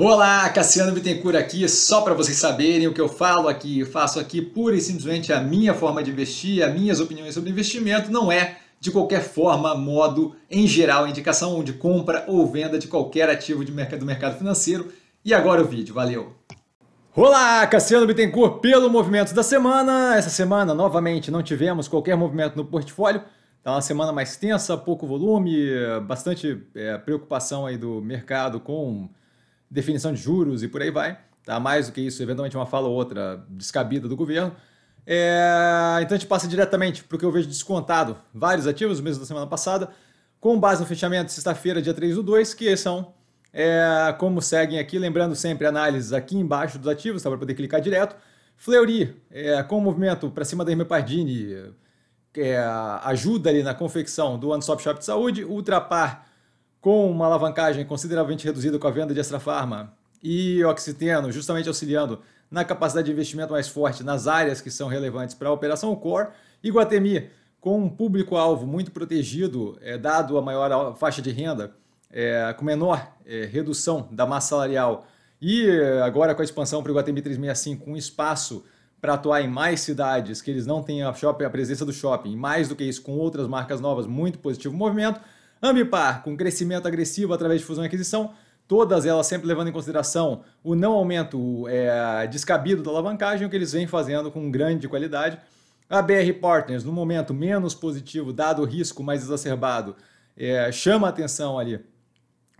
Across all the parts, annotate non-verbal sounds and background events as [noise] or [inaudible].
Olá, Cassiano Bittencourt aqui, só para vocês saberem o que eu falo aqui, eu faço aqui pura e simplesmente a minha forma de investir, as minhas opiniões sobre investimento, não é de qualquer forma, modo, em geral, indicação de compra ou venda de qualquer ativo de mercado, do mercado financeiro. E agora o vídeo, valeu! Olá, Cassiano Bittencourt pelo Movimento da Semana. Essa semana, novamente, não tivemos qualquer movimento no portfólio, Está uma semana mais tensa, pouco volume, bastante é, preocupação aí do mercado com definição de juros e por aí vai. Tá? Mais do que isso, eventualmente uma fala ou outra descabida do governo. É... Então a gente passa diretamente para o que eu vejo descontado. Vários ativos, mesmo da semana passada, com base no fechamento sexta-feira, dia 3 do 2, que são é, como seguem aqui, lembrando sempre análises aqui embaixo dos ativos, tá, para poder clicar direto. Fleury, é, com o movimento para cima da Hermes Pardini, é, ajuda ali na confecção do One Stop Shop de Saúde. Ultrapar com uma alavancagem consideravelmente reduzida com a venda de Extrafarma e Oxiteno, justamente auxiliando na capacidade de investimento mais forte nas áreas que são relevantes para a operação core, e Guatemi, com um público-alvo muito protegido, é, dado a maior faixa de renda, é, com menor é, redução da massa salarial, e agora com a expansão para o Guatemi 365, um espaço para atuar em mais cidades que eles não têm a, shopping, a presença do shopping, mais do que isso, com outras marcas novas, muito positivo movimento. Ambipar, com crescimento agressivo através de fusão e aquisição, todas elas sempre levando em consideração o não aumento é, descabido da alavancagem, o que eles vêm fazendo com grande qualidade. A BR Partners, no momento menos positivo, dado o risco mais exacerbado, é, chama a atenção ali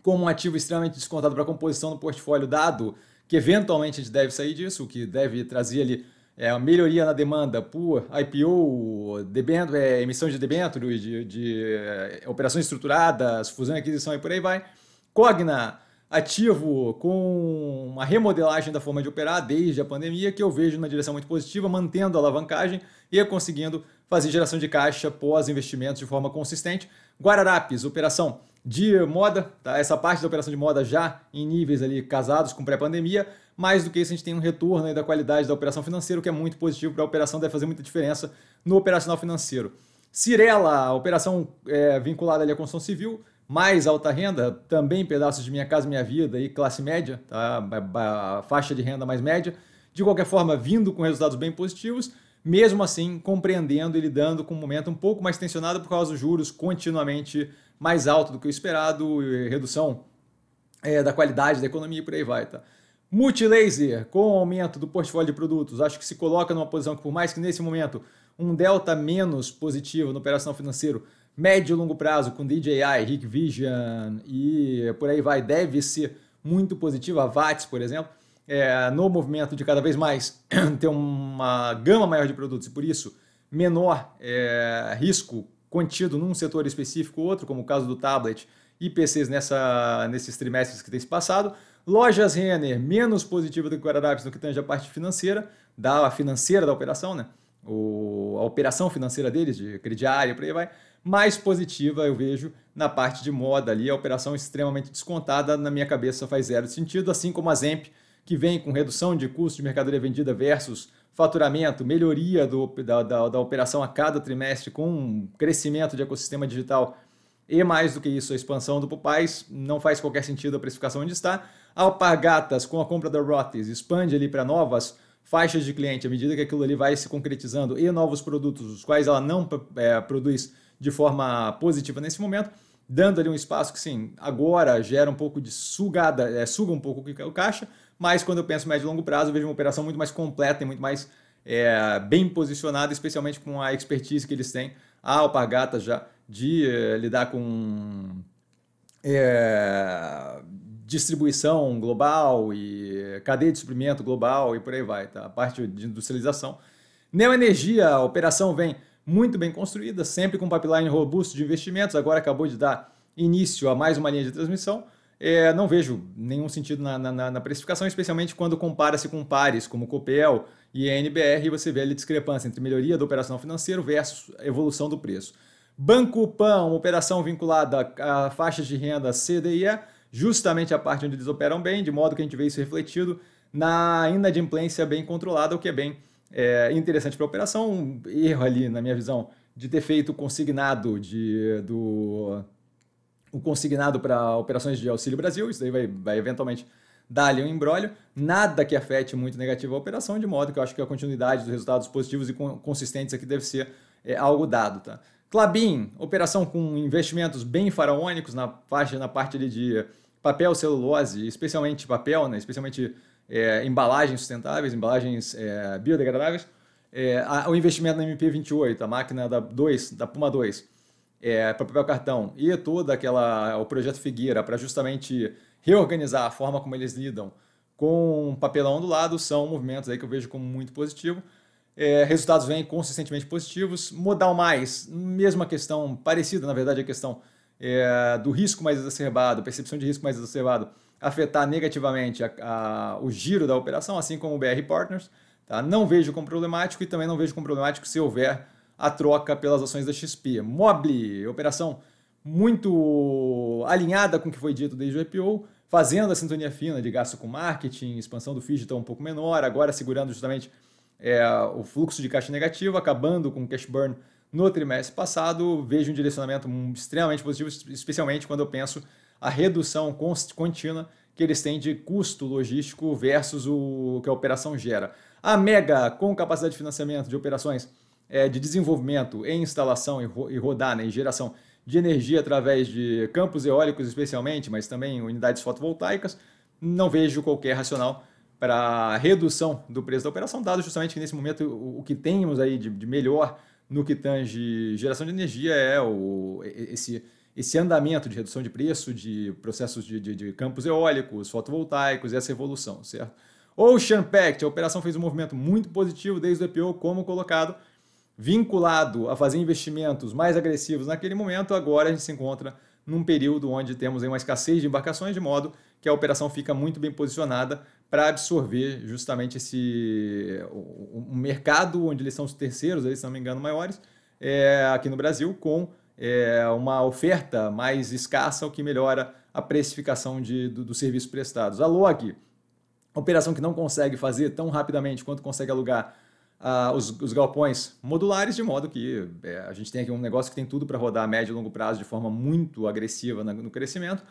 como um ativo extremamente descontado para a composição do portfólio, dado que eventualmente a gente deve sair disso, o que deve trazer ali é, a melhoria na demanda por IPO, debento, é, emissão de debêntures, de, de é, operações estruturadas, fusão e aquisição e por aí vai. Cogna, ativo com uma remodelagem da forma de operar desde a pandemia, que eu vejo na direção muito positiva, mantendo a alavancagem e conseguindo fazer geração de caixa pós investimentos de forma consistente. Guararapes, operação de moda, tá? essa parte da operação de moda já em níveis ali casados com pré-pandemia, mais do que isso a gente tem um retorno da qualidade da operação financeira, o que é muito positivo para a operação, deve fazer muita diferença no operacional financeiro. Cirela, operação é, vinculada ali à construção civil, mais alta renda, também pedaços de Minha Casa Minha Vida e classe média, tá? a faixa de renda mais média, de qualquer forma vindo com resultados bem positivos, mesmo assim compreendendo e lidando com um momento um pouco mais tensionado por causa dos juros continuamente mais alto do que o esperado, redução é, da qualidade da economia e por aí vai, tá? Multilaser, com o aumento do portfólio de produtos, acho que se coloca numa posição que, por mais que nesse momento um delta menos positivo no operacional financeiro, médio e longo prazo, com DJI, Vision e por aí vai, deve ser muito positiva, a VATS, por exemplo, é, no movimento de cada vez mais [clears throat] ter uma gama maior de produtos e, por isso, menor é, risco contido num setor específico ou outro, como o caso do tablet e PCs nessa, nesses trimestres que tem se passado. Lojas Renner, menos positiva do que o Guararapes no que tange a parte financeira, da financeira da operação, né? O, a operação financeira deles, de crediário por aí vai, mais positiva eu vejo na parte de moda ali, a operação extremamente descontada, na minha cabeça faz zero sentido, assim como a Zemp, que vem com redução de custo de mercadoria vendida versus faturamento, melhoria do, da, da, da, operação a cada trimestre com um crescimento de ecossistema digital e mais do que isso, a expansão do Pupais, não faz qualquer sentido a precificação onde está. Alpargatas, com a compra da Rothes, expande ali para novas faixas de cliente à medida que aquilo ali vai se concretizando e novos produtos, os quais ela não é, produz de forma positiva nesse momento dando ali um espaço que sim, agora gera um pouco de sugada, é, suga um pouco é o caixa, mas quando eu penso médio e longo prazo, eu vejo uma operação muito mais completa e muito mais é, bem posicionada, especialmente com a expertise que eles têm, a Alpargata já, de é, lidar com é, distribuição global e cadeia de suprimento global e por aí vai, tá? a parte de industrialização. Neoenergia, a operação vem muito bem construída, sempre com um pipeline robusto de investimentos, agora acabou de dar início a mais uma linha de transmissão. É, não vejo nenhum sentido na, na, na precificação, especialmente quando compara-se com pares como Copel e NBR, você vê a discrepância entre melhoria da operação financeira versus evolução do preço. Banco Pan, operação vinculada a faixas de renda CDIE, justamente a parte onde eles operam bem, de modo que a gente vê isso refletido na inadimplência bem controlada, o que é bem é, interessante para a operação, um erro ali, na minha visão, de ter feito consignado de, do o consignado para operações de Auxílio Brasil, isso daí vai, vai eventualmente dar ali um embrólio, nada que afete muito negativo a operação, de modo que eu acho que a continuidade dos resultados positivos e consistentes aqui deve ser é, algo dado. Tá? Clabin, operação com investimentos bem faraônicos na faixa, na parte ali de papel celulose, especialmente papel, né? especialmente é, embalagens sustentáveis, embalagens é, biodegradáveis, é, a, o investimento na MP28, a máquina da 2, da Puma 2, é, para papel cartão e toda aquela o projeto Figueira para justamente reorganizar a forma como eles lidam com papelão do lado são movimentos aí que eu vejo como muito positivo. É, resultados vêm consistentemente positivos. Modal mais, mesma questão, parecida na verdade a questão é, do risco mais exacerbado, percepção de risco mais exacerbado, afetar negativamente a, a, o giro da operação, assim como o BR Partners. Tá? Não vejo como problemático e também não vejo como problemático se houver a troca pelas ações da XP. Mobile, operação muito alinhada com o que foi dito desde o IPO, fazendo a sintonia fina de gasto com marketing, expansão do FII está um pouco menor, agora segurando justamente é, o fluxo de caixa negativo, acabando com o cash burn no trimestre passado, vejo um direcionamento extremamente positivo, especialmente quando eu penso a redução contínua que eles têm de custo logístico versus o que a operação gera. A Mega, com capacidade de financiamento de operações eh, de desenvolvimento em instalação e, rodar, né, em geração de energia através de campos eólicos, especialmente, mas também unidades fotovoltaicas, não vejo qualquer racional para redução do preço da operação, dado justamente que nesse momento o, que temos aí de melhor no que tange geração de energia é o, esse, esse andamento de redução de preço de processos de, de, de campos eólicos, fotovoltaicos, essa evolução, certo? Ocean Pact, a operação fez um movimento muito positivo desde o IPO, como colocado, vinculado a fazer investimentos mais agressivos naquele momento, agora a gente se encontra num período onde temos uma escassez de embarcações, de modo que a operação fica muito bem posicionada para absorver justamente esse um mercado onde eles são os terceiros, eles, se não me engano, maiores, é, aqui no Brasil, com é, uma oferta mais escassa, o que melhora a precificação de, do, dos serviços prestados. A LOG, operação que não consegue fazer tão rapidamente quanto consegue alugar ah, os, os, galpões modulares, de modo que é, a gente tem aqui um negócio que tem tudo para rodar a médio e longo prazo de forma muito agressiva no crescimento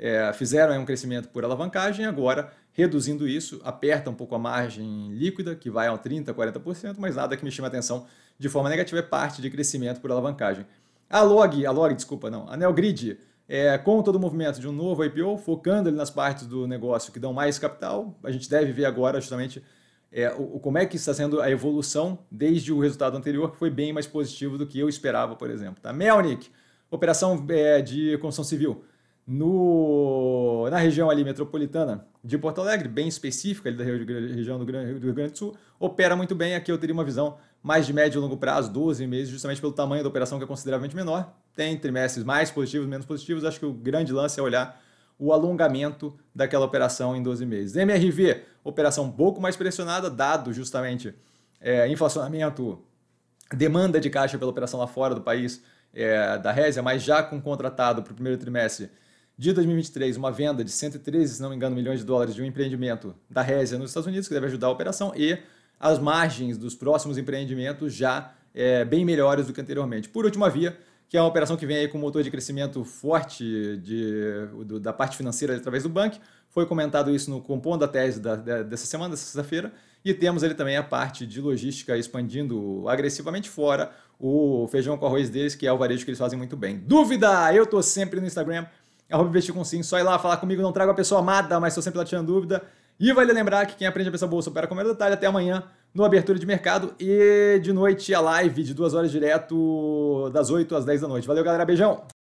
é, fizeram um crescimento por alavancagem, agora reduzindo isso, aperta um pouco a margem líquida, que vai a 30%, 40%, mas nada que me chame a atenção de forma negativa, é parte de crescimento por alavancagem. A Log, a Log, desculpa, não, a Neogrid, é, com todo o movimento de um novo IPO, focando ele nas partes do negócio que dão mais capital, a gente deve ver agora justamente é, o, como é que está sendo a evolução desde o resultado anterior, que foi bem mais positivo do que eu esperava, por exemplo. Tá? Melnick, operação é, de construção civil no, na região ali metropolitana de Porto Alegre, bem específica ali da região do, Rio Grande do Sul, opera muito bem. Aqui eu teria uma visão mais de médio e longo prazo, 12 meses, justamente pelo tamanho da operação que é consideravelmente menor. Tem trimestres mais positivos, menos positivos. Acho que o grande lance é olhar o alongamento daquela operação em 12 meses. MRV, operação um pouco mais pressionada, dado justamente é, inflacionamento, demanda de caixa pela operação lá fora do país é, da Résia, mas já com contratado para o primeiro trimestre de 2023, uma venda de 113, se não me engano, milhões de dólares de um empreendimento da Résia nos Estados Unidos, que deve ajudar a operação, e as margens dos próximos empreendimentos já é, bem melhores do que anteriormente. Por última via, que é uma operação que vem aí com um motor de crescimento forte de, do, da parte financeira através do banco. Foi comentado isso no compondo da tese da, da, dessa semana, dessa sexta-feira. E temos ali também a parte de logística expandindo agressivamente fora o feijão com arroz deles, que é o varejo que eles fazem muito bem. Dúvida? Eu estou sempre no Instagram, arroba é investir com sim. Só ir lá falar comigo, não trago a pessoa amada, mas estou sempre lá tirando dúvida. E vale lembrar que quem aprende a pensar bolsa opera com o detalhe. Até amanhã no Abertura de Mercado e de noite a live de duas horas direto das 8 às 10 da noite. Valeu, galera. Beijão!